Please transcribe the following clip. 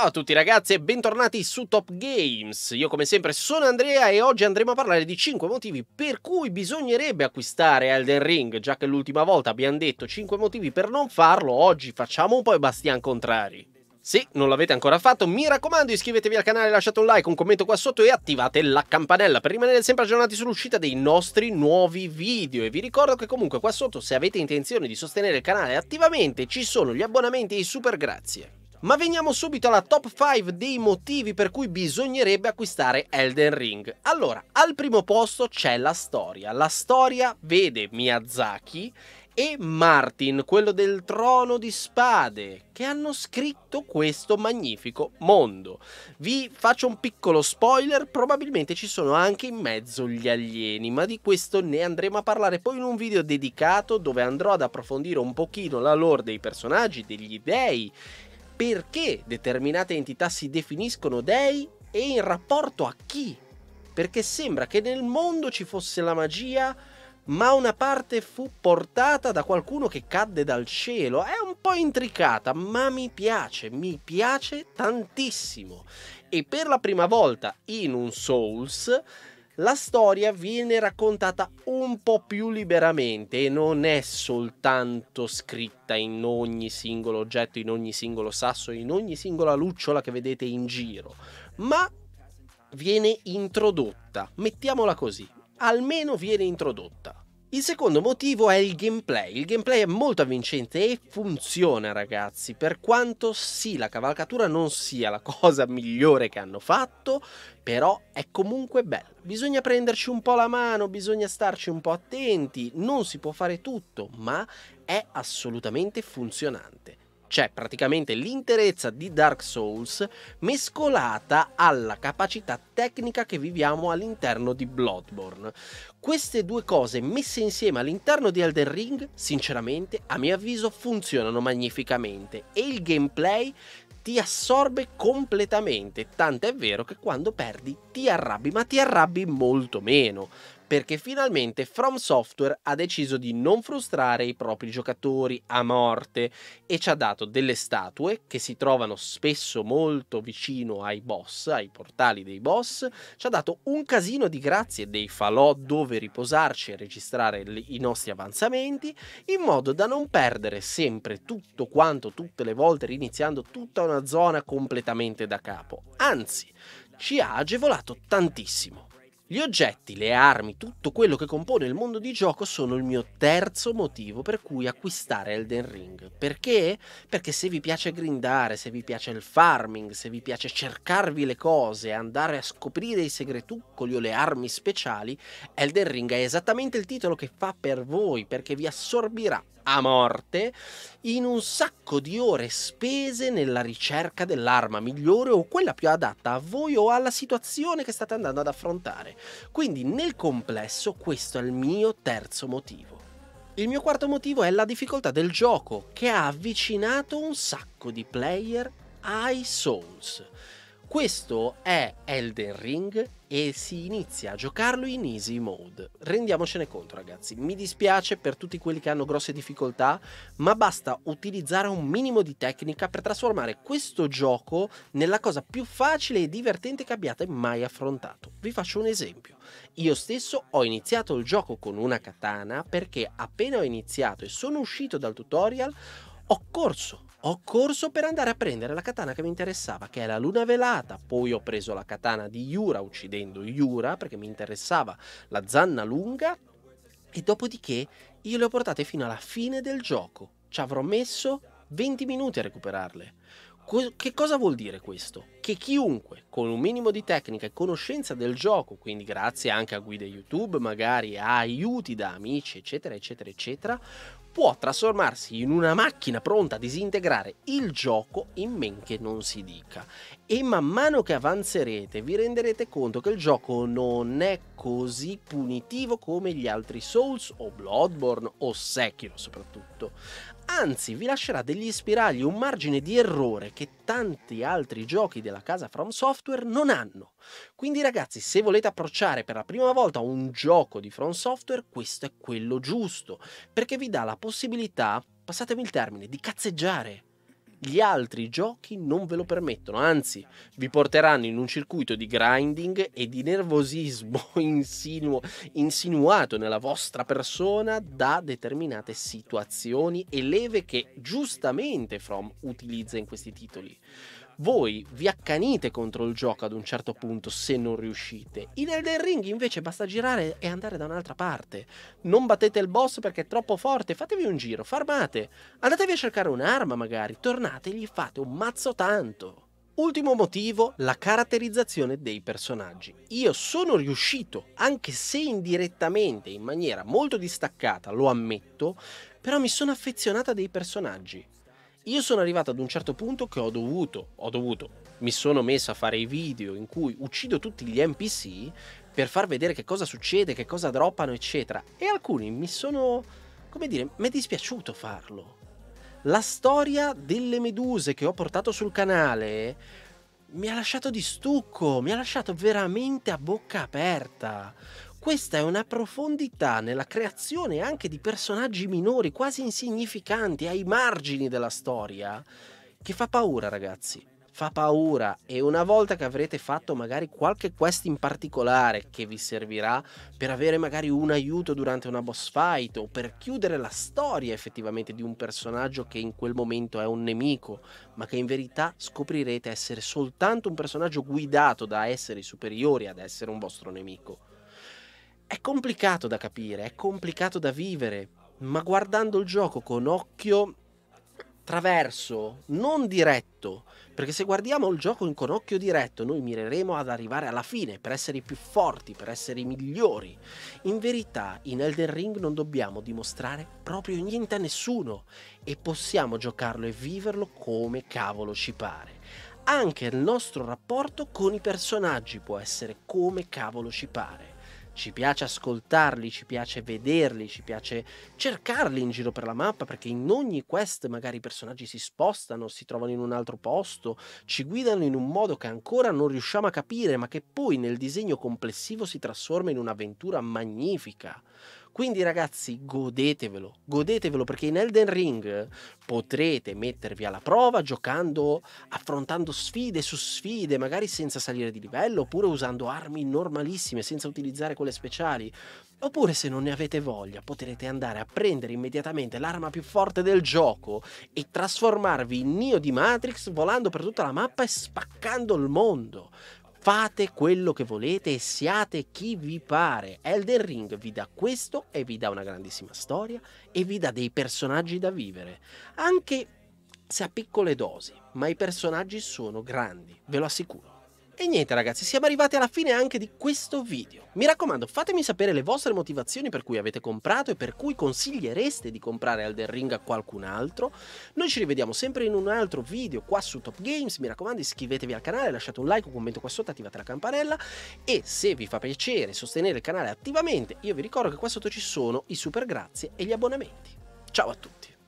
Ciao a tutti ragazzi e bentornati su Top Games. Io come sempre sono Andrea e oggi andremo a parlare di 5 motivi per cui bisognerebbe acquistare Elden Ring, già che l'ultima volta abbiamo detto 5 motivi per non farlo, oggi facciamo un po' i bastian contrari. Se non l'avete ancora fatto, mi raccomando iscrivetevi al canale, lasciate un like, un commento qua sotto e attivate la campanella per rimanere sempre aggiornati sull'uscita dei nostri nuovi video. E vi ricordo che comunque qua sotto, se avete intenzione di sostenere il canale attivamente, ci sono gli abbonamenti e i super grazie. Ma veniamo subito alla top 5 dei motivi per cui bisognerebbe acquistare Elden Ring. Allora, al primo posto c'è la storia. La storia vede Miyazaki e Martin, quello del trono di spade, che hanno scritto questo magnifico mondo. Vi faccio un piccolo spoiler, probabilmente ci sono anche in mezzo gli alieni, ma di questo ne andremo a parlare poi in un video dedicato dove andrò ad approfondire un pochino la lore dei personaggi, degli dei perché determinate entità si definiscono dei e in rapporto a chi. Perché sembra che nel mondo ci fosse la magia, ma una parte fu portata da qualcuno che cadde dal cielo. È un po' intricata, ma mi piace, mi piace tantissimo. E per la prima volta in un Souls la storia viene raccontata un po' più liberamente e non è soltanto scritta in ogni singolo oggetto, in ogni singolo sasso, in ogni singola lucciola che vedete in giro, ma viene introdotta, mettiamola così, almeno viene introdotta. Il secondo motivo è il gameplay. Il gameplay è molto avvincente e funziona, ragazzi. Per quanto sì, la cavalcatura non sia la cosa migliore che hanno fatto, però è comunque bello. Bisogna prenderci un po' la mano, bisogna starci un po' attenti, non si può fare tutto, ma è assolutamente funzionante. C'è praticamente l'interezza di Dark Souls mescolata alla capacità tecnica che viviamo all'interno di Bloodborne. Queste due cose messe insieme all'interno di Elden Ring, sinceramente, a mio avviso funzionano magnificamente e il gameplay ti assorbe completamente, tanto è vero che quando perdi ti arrabbi, ma ti arrabbi molto meno perché finalmente From Software ha deciso di non frustrare i propri giocatori a morte e ci ha dato delle statue che si trovano spesso molto vicino ai boss, ai portali dei boss, ci ha dato un casino di grazie dei falò dove riposarci e registrare i nostri avanzamenti in modo da non perdere sempre tutto quanto tutte le volte riniziando tutta una zona completamente da capo. Anzi, ci ha agevolato tantissimo. Gli oggetti, le armi, tutto quello che compone il mondo di gioco sono il mio terzo motivo per cui acquistare Elden Ring. Perché? Perché se vi piace grindare, se vi piace il farming, se vi piace cercarvi le cose, andare a scoprire i segretuccoli o le armi speciali, Elden Ring è esattamente il titolo che fa per voi, perché vi assorbirà a morte in un sacco di ore spese nella ricerca dell'arma migliore o quella più adatta a voi o alla situazione che state andando ad affrontare. Quindi nel complesso questo è il mio terzo motivo. Il mio quarto motivo è la difficoltà del gioco che ha avvicinato un sacco di player ai Souls. Questo è Elden Ring e si inizia a giocarlo in easy mode. Rendiamocene conto ragazzi, mi dispiace per tutti quelli che hanno grosse difficoltà, ma basta utilizzare un minimo di tecnica per trasformare questo gioco nella cosa più facile e divertente che abbiate mai affrontato. Vi faccio un esempio. Io stesso ho iniziato il gioco con una katana perché appena ho iniziato e sono uscito dal tutorial ho corso ho corso per andare a prendere la katana che mi interessava, che è la luna velata. Poi ho preso la katana di Yura, uccidendo Yura, perché mi interessava la zanna lunga. E dopodiché io le ho portate fino alla fine del gioco. Ci avrò messo 20 minuti a recuperarle. Che cosa vuol dire questo? che chiunque con un minimo di tecnica e conoscenza del gioco, quindi grazie anche a guide YouTube, magari a aiuti da amici, eccetera, eccetera, eccetera, può trasformarsi in una macchina pronta a disintegrare il gioco in men che non si dica. E man mano che avanzerete vi renderete conto che il gioco non è così punitivo come gli altri Souls o Bloodborne o Sekiro soprattutto. Anzi, vi lascerà degli spiragli, un margine di errore che tanti altri giochi della casa From Software non hanno. Quindi ragazzi, se volete approcciare per la prima volta un gioco di From Software, questo è quello giusto, perché vi dà la possibilità, passatemi il termine, di cazzeggiare gli altri giochi non ve lo permettono, anzi vi porteranno in un circuito di grinding e di nervosismo insinu- insinuato nella vostra persona da determinate situazioni e leve che giustamente From utilizza in questi titoli voi vi accanite contro il gioco ad un certo punto se non riuscite. In Elden Ring invece basta girare e andare da un'altra parte. Non battete il boss perché è troppo forte, fatevi un giro, farmate, andatevi a cercare un'arma magari, tornate e gli fate un mazzo tanto. Ultimo motivo, la caratterizzazione dei personaggi. Io sono riuscito, anche se indirettamente, in maniera molto distaccata, lo ammetto, però mi sono affezionata dei personaggi. Io sono arrivato ad un certo punto che ho dovuto, ho dovuto, mi sono messo a fare i video in cui uccido tutti gli NPC per far vedere che cosa succede, che cosa droppano, eccetera. E alcuni mi sono, come dire, mi è dispiaciuto farlo. La storia delle meduse che ho portato sul canale mi ha lasciato di stucco, mi ha lasciato veramente a bocca aperta. Questa è una profondità nella creazione anche di personaggi minori, quasi insignificanti, ai margini della storia, che fa paura, ragazzi. Fa paura e una volta che avrete fatto magari qualche quest in particolare che vi servirà per avere magari un aiuto durante una boss fight o per chiudere la storia effettivamente di un personaggio che in quel momento è un nemico, ma che in verità scoprirete essere soltanto un personaggio guidato da esseri superiori ad essere un vostro nemico. È complicato da capire, è complicato da vivere, ma guardando il gioco con occhio traverso, non diretto, perché se guardiamo il gioco con occhio diretto noi mireremo ad arrivare alla fine, per essere i più forti, per essere i migliori. In verità in Elden Ring non dobbiamo dimostrare proprio niente a nessuno e possiamo giocarlo e viverlo come cavolo ci pare. Anche il nostro rapporto con i personaggi può essere come cavolo ci pare ci piace ascoltarli, ci piace vederli, ci piace cercarli in giro per la mappa perché in ogni quest magari i personaggi si spostano, si trovano in un altro posto, ci guidano in un modo che ancora non riusciamo a capire ma che poi nel disegno complessivo si trasforma in un'avventura magnifica. Quindi ragazzi, godetevelo, godetevelo perché in Elden Ring potrete mettervi alla prova giocando, affrontando sfide su sfide, magari senza salire di livello, oppure usando armi normalissime, senza utilizzare quelle speciali. Oppure se non ne avete voglia potrete andare a prendere immediatamente l'arma più forte del gioco e trasformarvi in Neo di Matrix volando per tutta la mappa e spaccando il mondo. Fate quello che volete e siate chi vi pare. Elden Ring vi dà questo e vi dà una grandissima storia e vi dà dei personaggi da vivere. Anche se a piccole dosi, ma i personaggi sono grandi, ve lo assicuro. E niente ragazzi, siamo arrivati alla fine anche di questo video. Mi raccomando, fatemi sapere le vostre motivazioni per cui avete comprato e per cui consigliereste di comprare Elden Ring a qualcun altro. Noi ci rivediamo sempre in un altro video qua su Top Games, mi raccomando iscrivetevi al canale, lasciate un like, un commento qua sotto, attivate la campanella e se vi fa piacere sostenere il canale attivamente, io vi ricordo che qua sotto ci sono i super grazie e gli abbonamenti. Ciao a tutti!